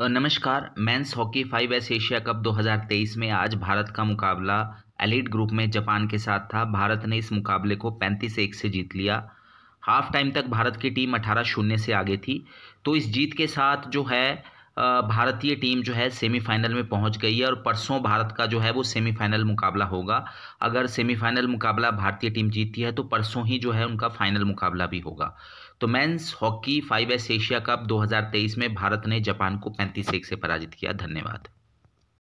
तो नमस्कार men's hockey five S Asia Cup 2023 में आज भारत का मुकाबला एलिट ग्रुप में जापान के साथ था भारत ने इस मुकाबले को पैंतीस एक से जीत लिया हाफ टाइम तक भारत की टीम अठारह शून्य से आगे थी तो इस जीत के साथ जो है भारतीय टीम जो है सेमीफाइनल में पहुंच गई है और परसों भारत का जो है वो सेमीफाइनल मुकाबला होगा अगर सेमीफाइनल मुकाबला भारतीय टीम जीतती है तो परसों ही जो है उनका फाइनल मुकाबला भी होगा तो men's hockey five S Asia Cup 2023 में भारत ने जापान को पैंतीस एक से पराजित किया धन्यवाद